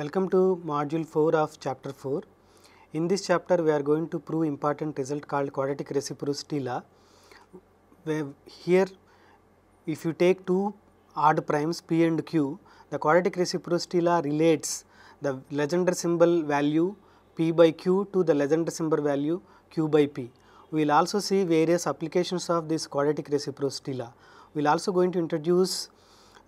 Welcome to module 4 of chapter 4. In this chapter we are going to prove important result called quadratic reciprocity law. Where here if you take two odd primes p and q, the quadratic reciprocity law relates the Legendre symbol value p by q to the Legendre symbol value q by p. We will also see various applications of this quadratic reciprocity law. We will also going to introduce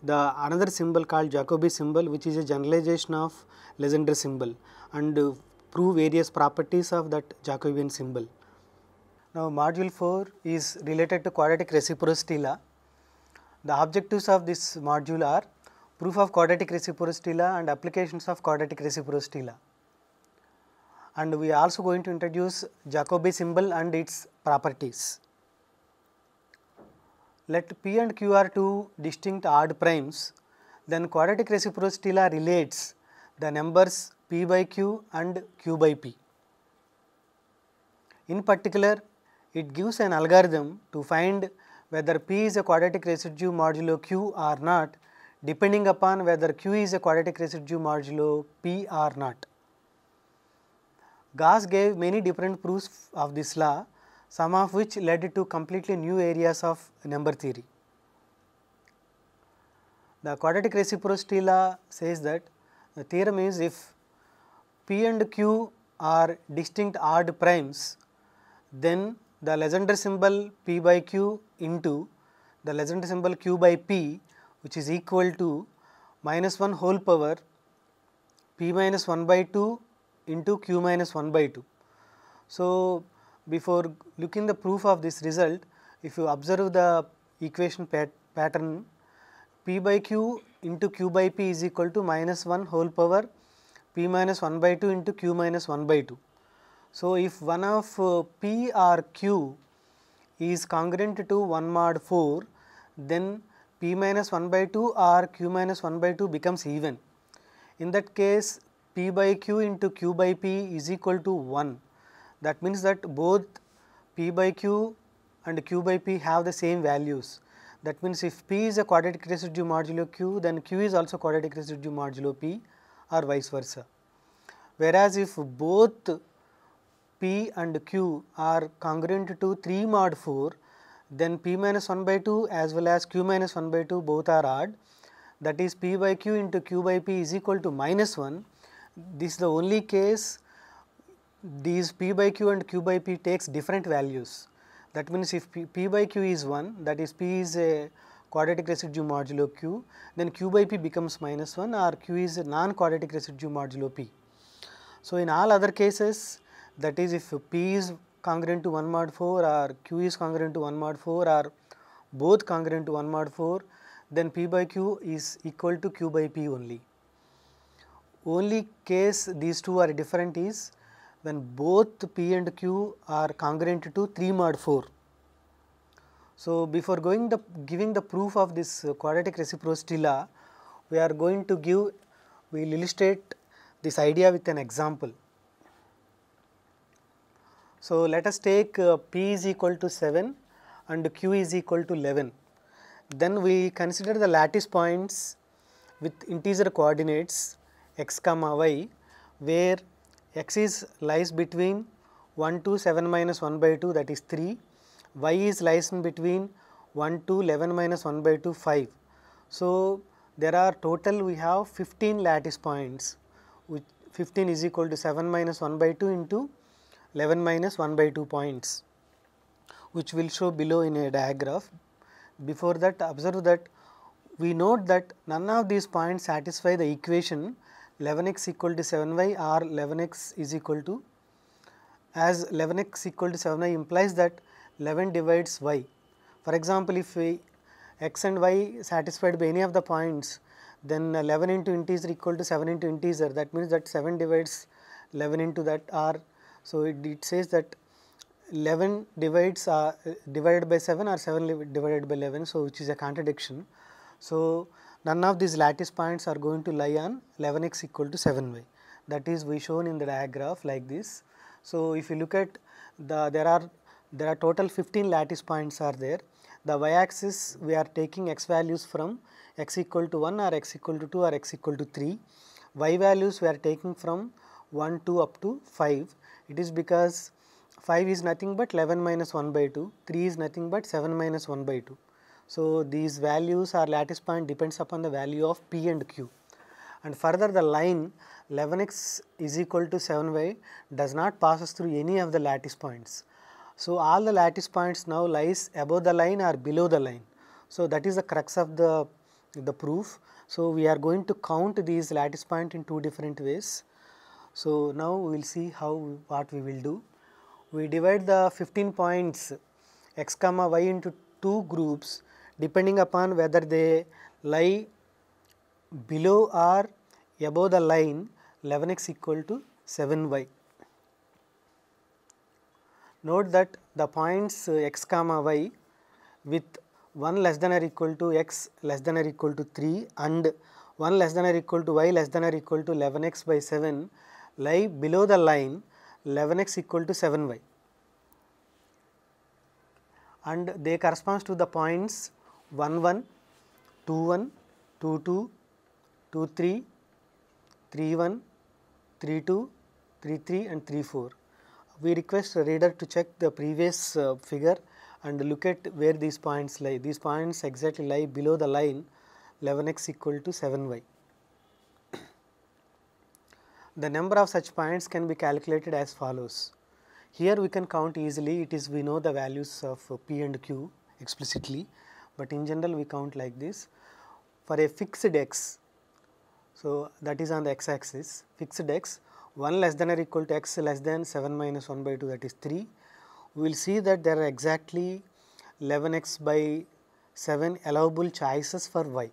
the another symbol called Jacobi symbol which is a generalization of Legendre symbol and uh, prove various properties of that Jacobian symbol. Now, module 4 is related to quadratic reciprocity law. The objectives of this module are proof of quadratic reciprocity law and applications of quadratic reciprocity law. And we are also going to introduce Jacobi symbol and its properties let P and Q are two distinct odd primes, then quadratic reciprocity law relates the numbers P by Q and Q by P. In particular, it gives an algorithm to find whether P is a quadratic residue modulo Q or not depending upon whether Q is a quadratic residue modulo P or not. Gauss gave many different proofs of this law some of which led to completely new areas of number theory. The quadratic reciprocity law says that the theorem is if P and Q are distinct odd primes, then the Legendre symbol P by Q into the Legendre symbol Q by P which is equal to minus 1 whole power P minus 1 by 2 into Q minus 1 by 2. So, before looking the proof of this result, if you observe the equation pat pattern, P by Q into Q by P is equal to minus 1 whole power P minus 1 by 2 into Q minus 1 by 2. So, if one of uh, P or Q is congruent to 1 mod 4, then P minus 1 by 2 or Q minus 1 by 2 becomes even. In that case, P by Q into Q by P is equal to 1 that means that both p by q and q by p have the same values. That means if p is a quadratic residue modulo q, then q is also quadratic residue modulo p or vice versa. Whereas, if both p and q are congruent to 3 mod 4, then p minus 1 by 2 as well as q minus 1 by 2 both are odd that is p by q into q by p is equal to minus 1. This is the only case these p by q and q by p takes different values. That means if p, p by q is 1 that is p is a quadratic residue modulo q then q by p becomes minus 1 or q is a non quadratic residue modulo p. So, in all other cases that is if p is congruent to 1 mod 4 or q is congruent to 1 mod 4 or both congruent to 1 mod 4 then p by q is equal to q by p only. Only case these two are different is when both P and Q are congruent to 3 mod 4. So, before going the giving the proof of this uh, quadratic reciprocity law, we are going to give we will illustrate this idea with an example. So, let us take uh, P is equal to 7 and Q is equal to 11. Then we consider the lattice points with integer coordinates x comma y where x is lies between 1 to 7 minus 1 by 2 that is 3, y is lies in between 1 to 11 minus 1 by 2 5. So, there are total we have 15 lattice points which 15 is equal to 7 minus 1 by 2 into 11 minus 1 by 2 points which will show below in a diagram. Before that observe that we note that none of these points satisfy the equation 11x equal to 7y or 11x is equal to as 11x equal to 7y implies that 11 divides y. For example, if we x and y satisfied by any of the points then 11 into integer equal to 7 into integer that means that 7 divides 11 into that r. So, it, it says that 11 divides uh, divided by 7 or 7 divided by 11. So, which is a contradiction. So, none of these lattice points are going to lie on 11x equal to 7y that is we shown in the diagram like this. So, if you look at the there are there are total 15 lattice points are there the y axis we are taking x values from x equal to 1 or x equal to 2 or x equal to 3 y values we are taking from 1 2 up to 5 it is because 5 is nothing but 11 minus 1 by 2 3 is nothing but 7 minus 1 by 2 so, these values or lattice point depends upon the value of P and Q and further the line 11x is equal to 7y does not passes through any of the lattice points. So, all the lattice points now lies above the line or below the line. So, that is the crux of the, the proof. So, we are going to count these lattice point in two different ways. So, now we will see how what we will do. We divide the 15 points x comma y into two groups depending upon whether they lie below or above the line 11 x equal to 7 y. Note that the points uh, x comma y with 1 less than or equal to x less than or equal to 3 and 1 less than or equal to y less than or equal to 11 x by 7 lie below the line 11 x equal to 7 y and they corresponds to the points 1 1, 2 1, 2 2, 2 3, 3 1, 3 2, 3 3 and 3 4. We request a reader to check the previous uh, figure and look at where these points lie. These points exactly lie below the line 11x equal to 7y. the number of such points can be calculated as follows. Here we can count easily, it is we know the values of P and Q explicitly but in general we count like this. For a fixed x, so that is on the x axis, fixed x 1 less than or equal to x less than 7 minus 1 by 2 that is 3. We will see that there are exactly 11 x by 7 allowable choices for y.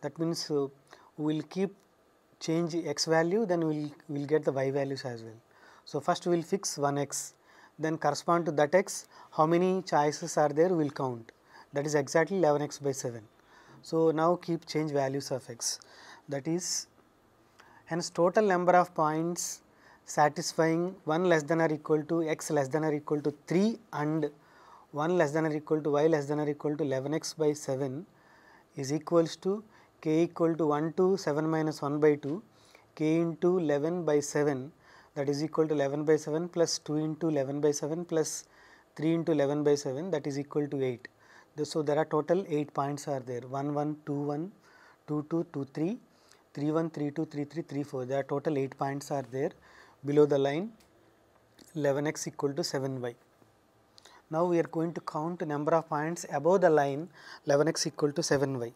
That means, uh, we will keep change x value then we will we'll get the y values as well. So, first we will fix 1 x then correspond to that x how many choices are there we will count that is exactly 11x by 7. So, now keep change values of x that is hence total number of points satisfying 1 less than or equal to x less than or equal to 3 and 1 less than or equal to y less than or equal to 11 x by 7 is equals to k equal to 1 to 7 minus 1 by 2 k into 11 by 7 that is equal to 11 by 7 plus 2 into 11 by 7 plus 3 into 11 by 7 that is equal to 8. This, so, there are total 8 points are there 1 1 2 1 2 2 2 3 3 1 3 2 3 3 3 4 there are total 8 points are there below the line 11x equal to 7y. Now, we are going to count number of points above the line 11x equal to 7y.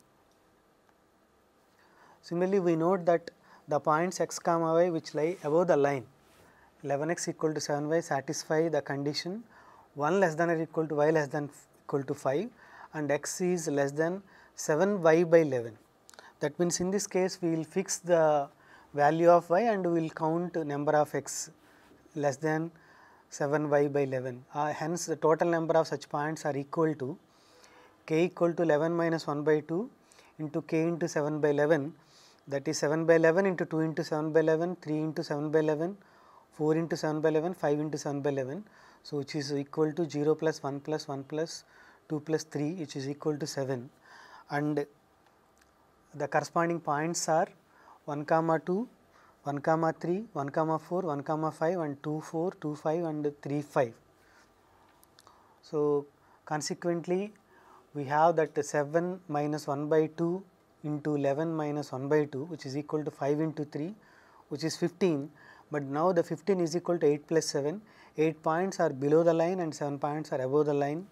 Similarly, we note that the points x comma y which lie above the line 11x equal to 7y satisfy the condition 1 less than or equal to y less than equal to 5 and x is less than 7 y by 11. That means, in this case we will fix the value of y and we will count number of x less than 7 y by 11. Uh, hence, the total number of such points are equal to k equal to 11 minus 1 by 2 into k into 7 by 11 that is 7 by 11 into 2 into 7 by 11, 3 into 7 by 11, 4 into 7 by 11, 5 into 7 by 11. So, which is equal to 0 plus 1 plus 1 plus 2 plus 3 which is equal to 7 and the corresponding points are 1 comma 2, 1 comma 3, 1 comma 4, 1 comma 5 and 2 4, 2 5 and 3 5. So, consequently we have that 7 minus 1 by 2 into 11 minus 1 by 2 which is equal to 5 into 3 which is 15 but now the 15 is equal to 8 plus 7 8 points are below the line and 7 points are above the line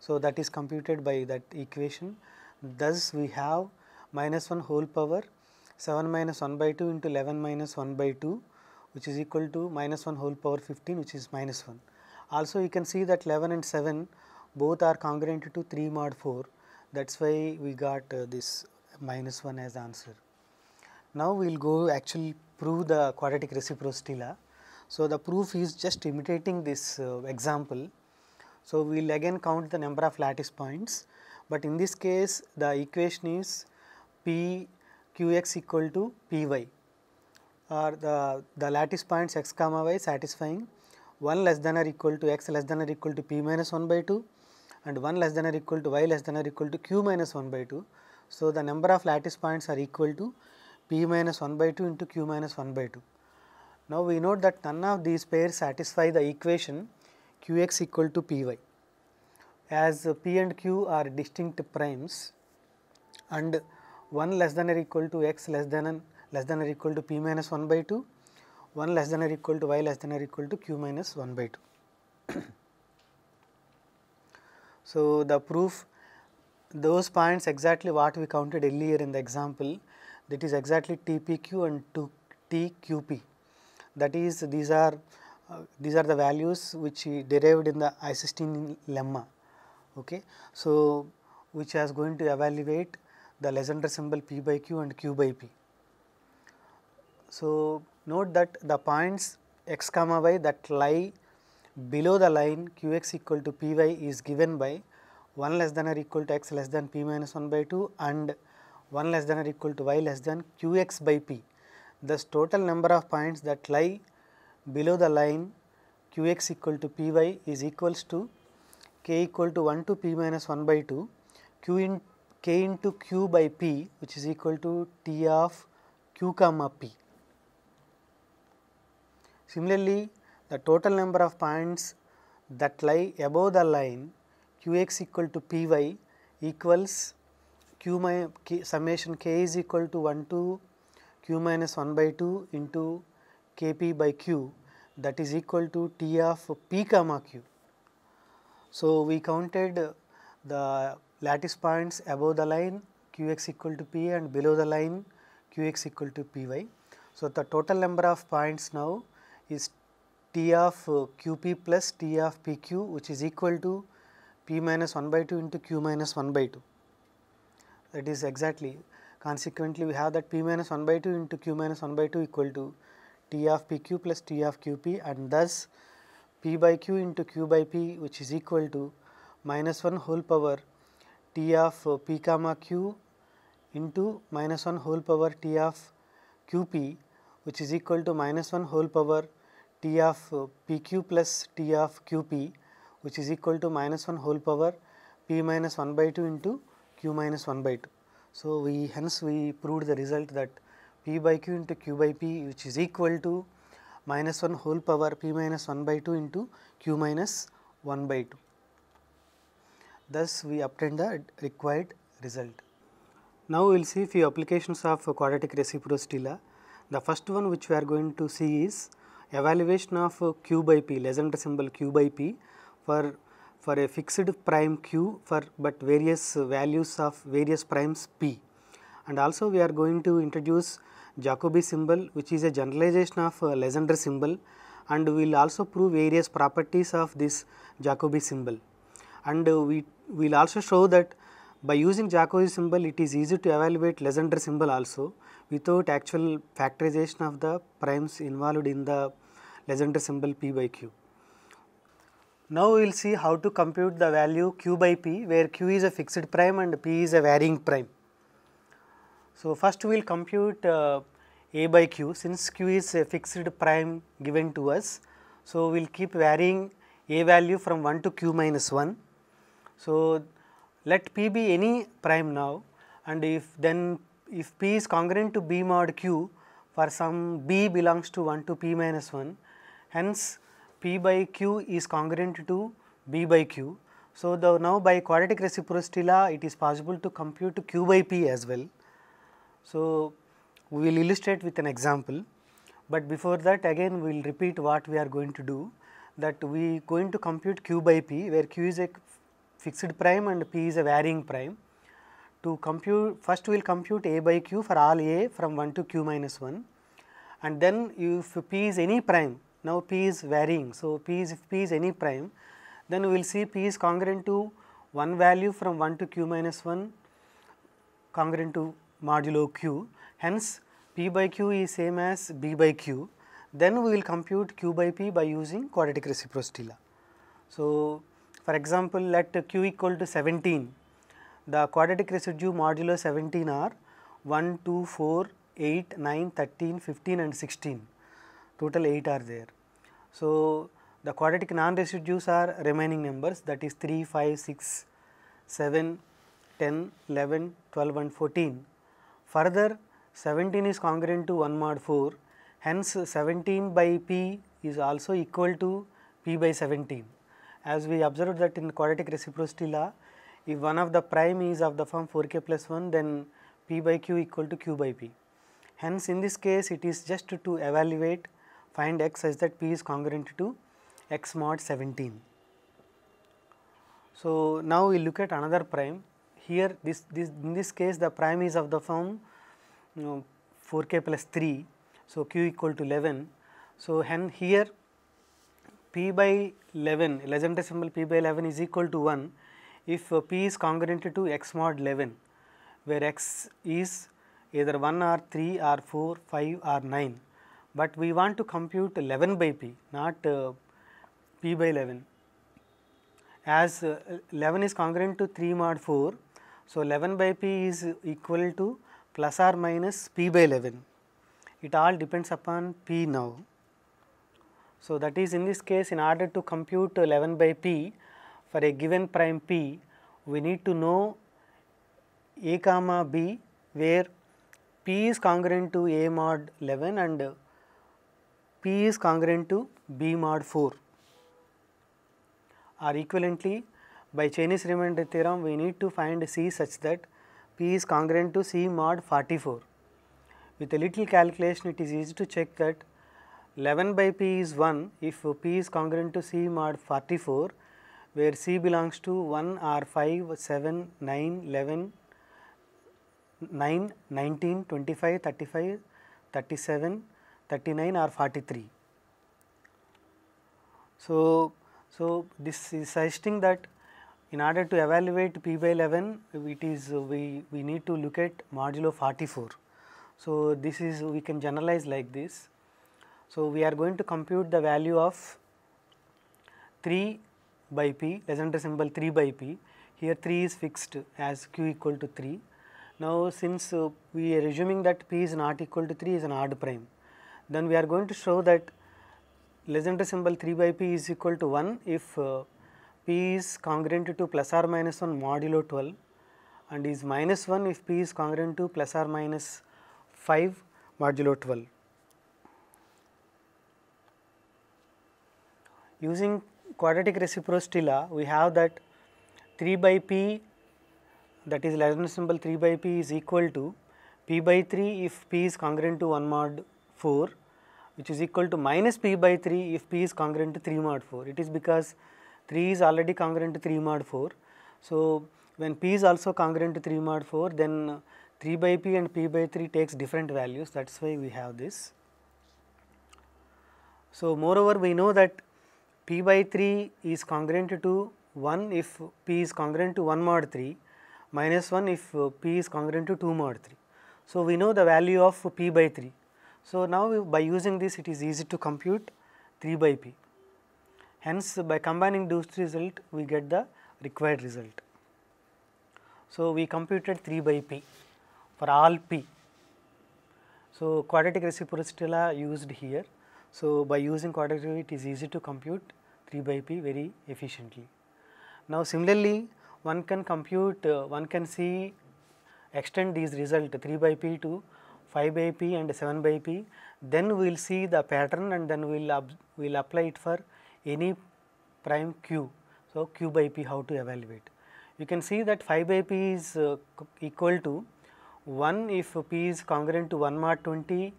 so, that is computed by that equation. Thus, we have minus 1 whole power 7 minus 1 by 2 into 11 minus 1 by 2 which is equal to minus 1 whole power 15 which is minus 1. Also, you can see that 11 and 7 both are congruent to 3 mod 4 that is why we got uh, this minus 1 as answer. Now, we will go actually prove the quadratic reciprocity law. So, the proof is just imitating this uh, example. So, we will again count the number of lattice points, but in this case the equation is p q x equal to p y or the, the lattice points x comma y satisfying 1 less than or equal to x less than or equal to p minus 1 by 2 and 1 less than or equal to y less than or equal to q minus 1 by 2. So, the number of lattice points are equal to p minus 1 by 2 into q minus 1 by 2. Now, we note that none of these pairs satisfy the equation Qx equal to Py. As P and Q are distinct primes and 1 less than or equal to x less than and less than or equal to p minus 1 by 2, 1 less than or equal to y less than or equal to q minus 1 by 2. so, the proof those points exactly what we counted earlier in the example that is exactly tpq and tqp that is these are uh, these are the values which derived in the Isoscenes lemma. Okay. So, which is going to evaluate the Legendre symbol p by q and q by p. So, note that the points x comma y that lie below the line qx equal to py is given by 1 less than or equal to x less than p minus 1 by 2 and 1 less than or equal to y less than qx by p. Thus, total number of points that lie below the line q x equal to p y is equals to k equal to 1 to p minus 1 by 2 q in k into q by p which is equal to t of q comma p. Similarly, the total number of points that lie above the line q x equal to p y equals q my k, summation k is equal to 1 to q minus 1 by 2 into Kp by Q that is equal to T of P comma Q. So, we counted the lattice points above the line Qx equal to P and below the line Qx equal to Py. So, the total number of points now is T of Qp plus T of Pq which is equal to P minus 1 by 2 into Q minus 1 by 2. That is exactly consequently we have that P minus 1 by 2 into Q minus 1 by 2 equal to T of PQ plus T of QP and thus P by Q into Q by P which is equal to minus 1 whole power T of uh, P comma Q into minus 1 whole power T of QP which is equal to minus 1 whole power T of uh, PQ plus T of QP which is equal to minus 1 whole power P minus 1 by 2 into Q minus 1 by 2. So, we hence we proved the result that P by Q into Q by P which is equal to minus 1 whole power P minus 1 by 2 into Q minus 1 by 2. Thus, we obtain the required result. Now, we will see few applications of quadratic reciprocity law. The first one which we are going to see is evaluation of Q by P, Legendre symbol Q by P for, for a fixed prime Q for but various values of various primes P. And also we are going to introduce Jacobi symbol which is a generalization of uh, Legendre symbol and we will also prove various properties of this Jacobi symbol. And uh, we will also show that by using Jacobi symbol it is easy to evaluate Legendre symbol also without actual factorization of the primes involved in the Legendre symbol P by Q. Now we will see how to compute the value Q by P where Q is a fixed prime and P is a varying prime. So, first we will compute uh, A by Q since Q is a fixed prime given to us. So, we will keep varying A value from 1 to Q minus 1. So, let P be any prime now and if then if P is congruent to B mod Q for some B belongs to 1 to P minus 1 hence P by Q is congruent to B by Q. So, now by quadratic reciprocity law it is possible to compute Q by P as well. So, we will illustrate with an example, but before that again we will repeat what we are going to do that we going to compute q by p where q is a fixed prime and p is a varying prime. To compute first we will compute a by q for all a from 1 to q minus 1 and then if p is any prime now p is varying. So, p is if p is any prime then we will see p is congruent to one value from 1 to q minus 1 congruent to modulo q. Hence, p by q is same as b by q. Then we will compute q by p by using quadratic reciprocity law. So, for example, let q equal to 17, the quadratic residue modulo 17 are 1, 2, 4, 8, 9, 13, 15 and 16, total 8 are there. So, the quadratic non-residues are remaining numbers that is 3, 5, 6, 7, 10, 11, 12 and 14. Further 17 is congruent to 1 mod 4 hence 17 by p is also equal to p by 17. As we observed that in quadratic reciprocity law if one of the prime is of the form 4k plus 1 then p by q equal to q by p. Hence in this case it is just to evaluate find x such that p is congruent to x mod 17. So, now we look at another prime here this, this in this case the prime is of the form you know, 4k plus 3. So, q equal to 11. So, and here p by 11 Legendre symbol p by 11 is equal to 1 if uh, p is congruent to x mod 11 where x is either 1 or 3 or 4, 5 or 9, but we want to compute 11 by p not uh, p by 11 as uh, 11 is congruent to 3 mod 4 so, 11 by p is equal to plus or minus p by 11, it all depends upon p now. So, that is in this case in order to compute 11 by p for a given prime p, we need to know a comma b where p is congruent to a mod 11 and p is congruent to b mod 4 or equivalently by Chinese remainder theorem, we need to find C such that P is congruent to C mod 44. With a little calculation, it is easy to check that 11 by P is 1 if P is congruent to C mod 44, where C belongs to 1 or 5, 7, 9, 11, 9, 19, 25, 35, 37, 39 or 43. So, so this is suggesting that in order to evaluate p by 11 it is we, we need to look at modulo 44. So, this is we can generalize like this. So, we are going to compute the value of 3 by p Legendre symbol 3 by p here 3 is fixed as q equal to 3. Now, since uh, we are assuming that p is not equal to 3 is an odd prime then we are going to show that Legendre symbol 3 by p is equal to 1 if uh, P is congruent to plus or minus 1 modulo 12 and is minus 1 if P is congruent to plus or minus 5 modulo 12. Using quadratic reciprocity law, we have that 3 by P that is Lagrange symbol 3 by P is equal to P by 3 if P is congruent to 1 mod 4 which is equal to minus P by 3 if P is congruent to 3 mod 4. It is because 3 is already congruent to 3 mod 4. So, when p is also congruent to 3 mod 4 then 3 by p and p by 3 takes different values that is why we have this. So, moreover we know that p by 3 is congruent to 1 if p is congruent to 1 mod 3 minus 1 if uh, p is congruent to 2 mod 3. So, we know the value of p by 3. So, now by using this it is easy to compute 3 by p. Hence, by combining those three result we get the required result. So, we computed 3 by p for all p. So, quadratic reciprocity law used here. So, by using quadratic it is easy to compute 3 by p very efficiently. Now, similarly one can compute uh, one can see extend these result 3 by p to 5 by p and 7 by p then we will see the pattern and then we will, we will apply it for any prime q. So, q by p how to evaluate. You can see that phi by p is uh, equal to 1 if p is congruent to 1 mod 20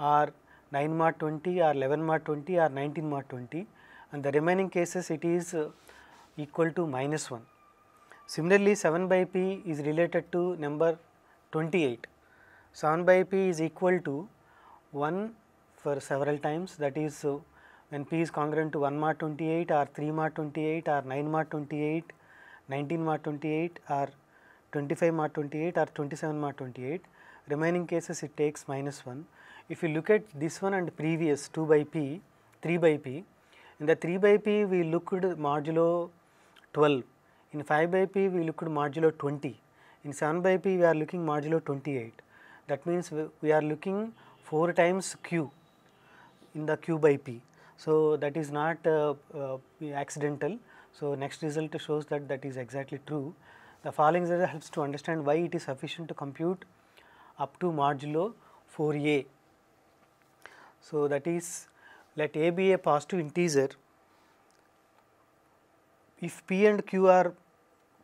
or 9 mod 20 or 11 mod 20 or 19 mod 20 and the remaining cases it is uh, equal to minus 1. Similarly, 7 by p is related to number 28. 7 by p is equal to 1 for several times that is uh, when P is congruent to 1 mod 28 or 3 mod 28 or 9 mod 28, 19 mod 28 or 25 mod 28 or 27 mod 28, remaining cases it takes minus 1. If you look at this one and previous 2 by P, 3 by P, in the 3 by P we looked modulo 12, in 5 by P we looked modulo 20, in 7 by P we are looking modulo 28. That means we are looking 4 times Q in the Q by P. So, that is not uh, uh, accidental. So, next result shows that that is exactly true. The following result helps to understand why it is sufficient to compute up to modulo 4a. So, that is let a be a positive integer if p and q are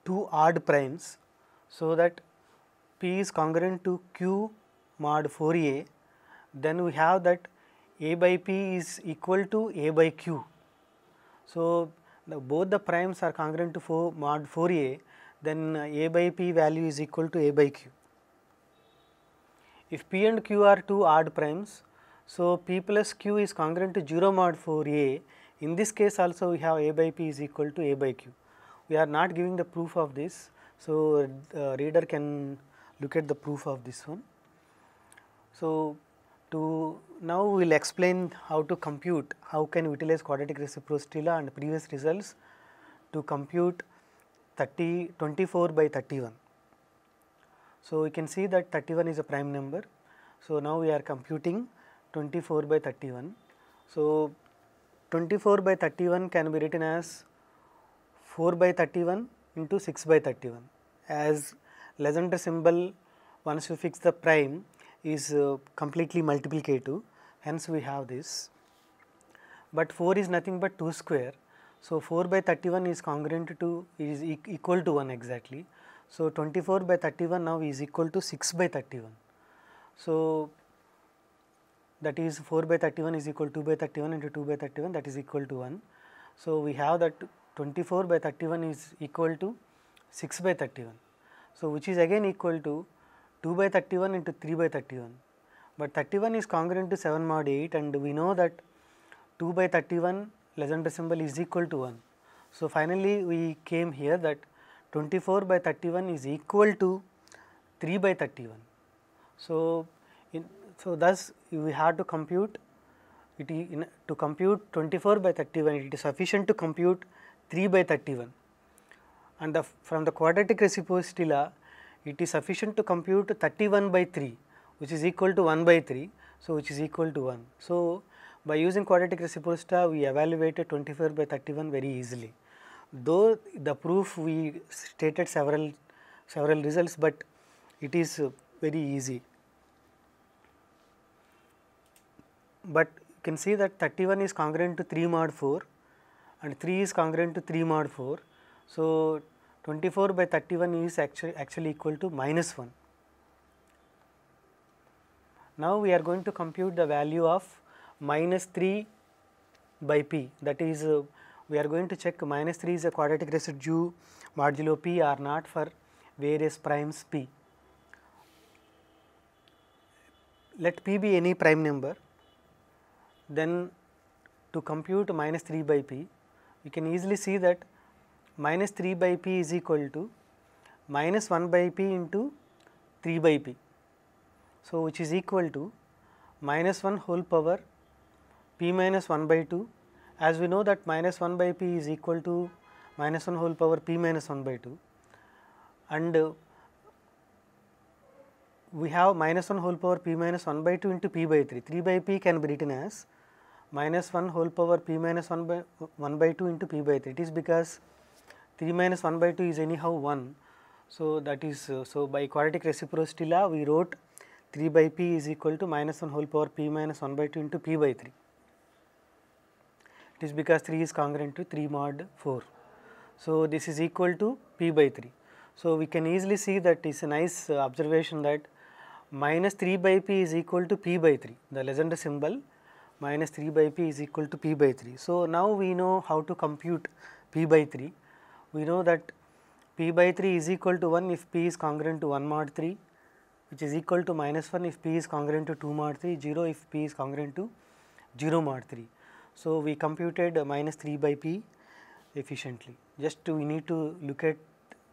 two odd primes. So, that p is congruent to q mod 4a then we have that a by P is equal to A by Q. So, the, both the primes are congruent to four, mod 4A then uh, A by P value is equal to A by Q. If P and Q are two odd primes, so P plus Q is congruent to 0 mod 4A. In this case also we have A by P is equal to A by Q. We are not giving the proof of this. So, uh, reader can look at the proof of this one. So, to now we will explain how to compute, how can we utilize quadratic reciprocity law and previous results to compute 30, 24 by 31. So, we can see that 31 is a prime number. So, now we are computing 24 by 31. So, 24 by 31 can be written as 4 by 31 into 6 by 31. As Legendre symbol once you fix the prime is uh, completely multiplicative hence we have this. But 4 is nothing but 2 square. So, 4 by 31 is congruent to is e equal to 1 exactly. So, 24 by 31 now is equal to 6 by 31. So, that is 4 by 31 is equal to 2 by 31 into 2 by 31 that is equal to 1. So, we have that 24 by 31 is equal to 6 by 31. So, which is again equal to 2 by 31 into 3 by 31, but 31 is congruent to 7 mod 8 and we know that 2 by 31 less than symbol is equal to 1. So, finally, we came here that 24 by 31 is equal to 3 by 31. So, in, so thus we have to compute it in, to compute 24 by 31 it is sufficient to compute 3 by 31 and the, from the quadratic reciprocity law it is sufficient to compute 31 by 3 which is equal to 1 by 3. So, which is equal to 1. So, by using quadratic reciprocity we evaluated 24 by 31 very easily. Though the proof we stated several several results, but it is very easy. But you can see that 31 is congruent to 3 mod 4 and 3 is congruent to 3 mod 4. So, 24 by 31 is actually, actually equal to minus 1. Now, we are going to compute the value of minus 3 by p that is uh, we are going to check minus 3 is a quadratic residue modulo p or not for various primes p. Let p be any prime number then to compute minus 3 by p we can easily see that minus 3 by p is equal to minus 1 by p into 3 by p. So, which is equal to minus 1 whole power p minus 1 by 2 as we know that minus 1 by p is equal to minus 1 whole power p minus 1 by 2 and we have minus 1 whole power p minus 1 by 2 into p by 3, 3 by p can be written as minus 1 whole power p minus 1 by 1 by 2 into p by 3. It is because 3 minus 1 by 2 is anyhow 1. So, that is uh, so by quadratic reciprocity law we wrote 3 by p is equal to minus 1 whole power p minus 1 by 2 into p by 3. It is because 3 is congruent to 3 mod 4. So, this is equal to p by 3. So, we can easily see that is a nice uh, observation that minus 3 by p is equal to p by 3, the Legendre symbol minus 3 by p is equal to p by 3. So, now we know how to compute p by 3 we know that p by 3 is equal to 1 if p is congruent to 1 mod 3 which is equal to minus 1 if p is congruent to 2 mod 3, 0 if p is congruent to 0 mod 3. So, we computed minus 3 by p efficiently just to we need to look at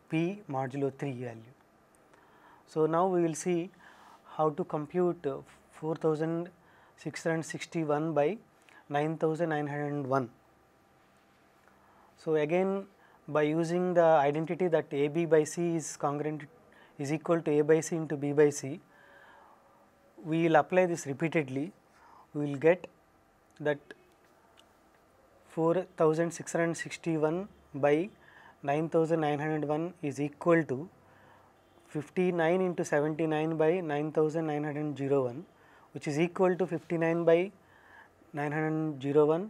p modulo 3 value. So, now we will see how to compute 4661 by 9901. So, again by using the identity that A B by C is congruent is equal to A by C into B by C, we will apply this repeatedly, we will get that 4661 by 9901 is equal to 59 into 79 by 9901 which is equal to 59 by 901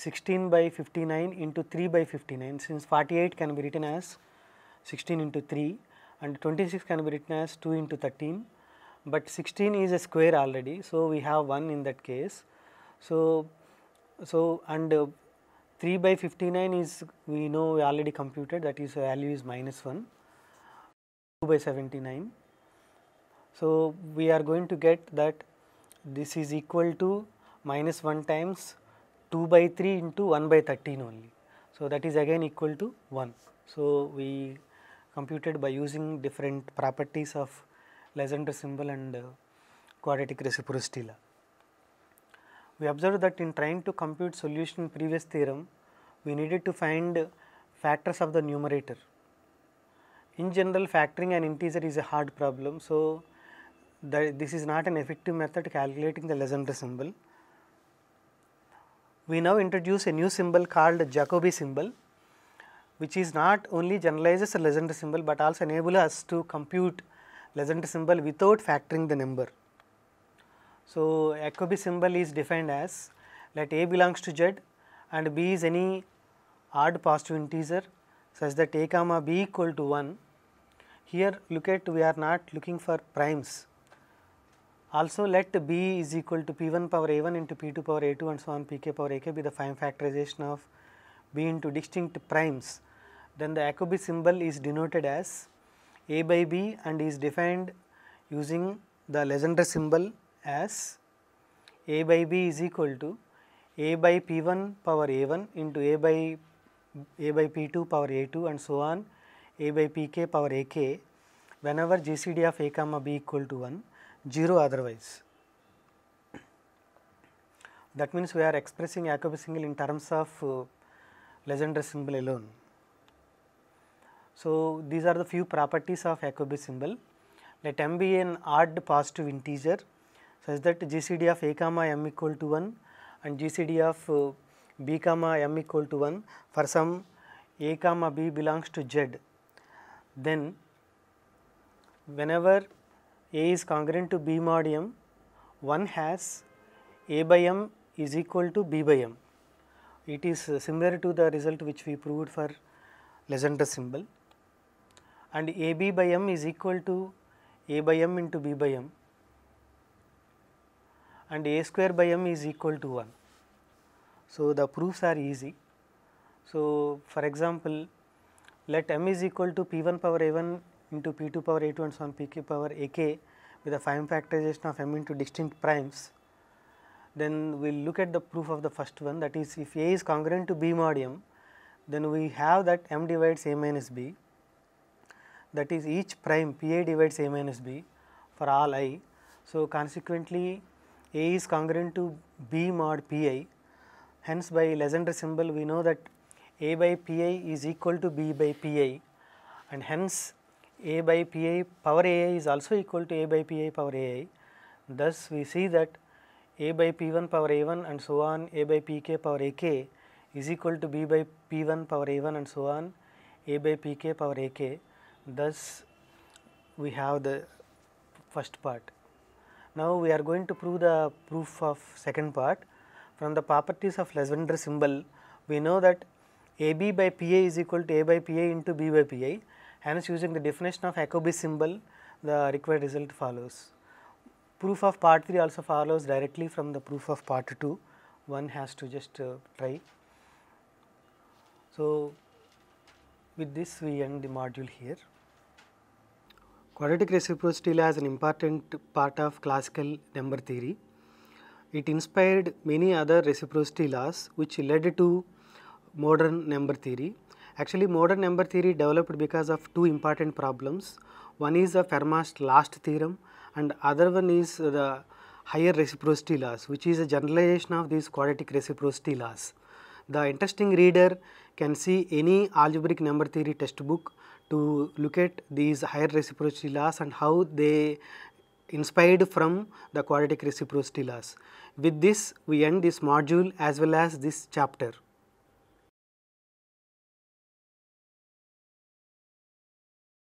16 by 59 into 3 by 59 since 48 can be written as 16 into 3 and 26 can be written as 2 into 13 but 16 is a square already so we have 1 in that case so so and uh, 3 by 59 is we know we already computed that is value is minus 1 2 by 79 so we are going to get that this is equal to minus 1 times 2 by 3 into 1 by 13 only. So, that is again equal to 1. So, we computed by using different properties of Lysander symbol and uh, quadratic reciprocity law. We observed that in trying to compute solution previous theorem, we needed to find factors of the numerator. In general factoring an integer is a hard problem. So, this is not an effective method calculating the Lysander symbol we now introduce a new symbol called Jacobi symbol which is not only generalizes the Legendre symbol, but also enable us to compute Legendre symbol without factoring the number. So, Jacobi symbol is defined as let A belongs to Z and B is any odd positive integer such that A comma B equal to 1. Here look at we are not looking for primes, also let B is equal to P1 power A1 into P2 power A2 and so on Pk power Ak be the fine factorization of B into distinct primes. Then the Jacobi symbol is denoted as A by B and is defined using the Legendre symbol as A by B is equal to A by P1 power A1 into A by A by P2 power A2 and so on A by Pk power Ak whenever GCD of A comma B equal to 1 0 otherwise. That means, we are expressing Jacobi single in terms of uh, Legendre symbol alone. So, these are the few properties of Jacobi symbol. Let m be an odd positive integer such that GCD of a comma m equal to 1 and GCD of uh, b comma m equal to 1 for some a comma b belongs to z. Then whenever a is congruent to B mod M, one has A by M is equal to B by M. It is similar to the result which we proved for Legendre symbol and A B by M is equal to A by M into B by M and A square by M is equal to 1. So, the proofs are easy. So, for example, let M is equal to P 1 power A 1 into p2 power a2 and so on pk power ak with a fine factorization of m into distinct primes, then we will look at the proof of the first one that is if a is congruent to b mod m, then we have that m divides a minus b that is each prime p a divides a minus b for all i. So, consequently, a is congruent to b mod p i hence by Legendre symbol we know that a by p i is equal to b by p i and hence a by Pi power Ai is also equal to A by Pi power Ai. Thus, we see that A by P1 power A1 and so on, A by Pk power Ak is equal to B by P1 power A1 and so on, A by Pk power Ak. Thus, we have the first part. Now, we are going to prove the proof of second part. From the properties of Lesvender symbol, we know that AB by p a is equal to A by p a into B by Pi. Hence, using the definition of Jacobi symbol, the required result follows. Proof of part 3 also follows directly from the proof of part 2, one has to just uh, try. So, with this we end the module here. Quadratic reciprocity law is an important part of classical number theory. It inspired many other reciprocity laws which led to modern number theory. Actually modern number theory developed because of two important problems. One is the Fermat's last theorem and other one is the higher reciprocity laws which is a generalization of these quadratic reciprocity laws. The interesting reader can see any algebraic number theory textbook to look at these higher reciprocity laws and how they inspired from the quadratic reciprocity laws. With this we end this module as well as this chapter.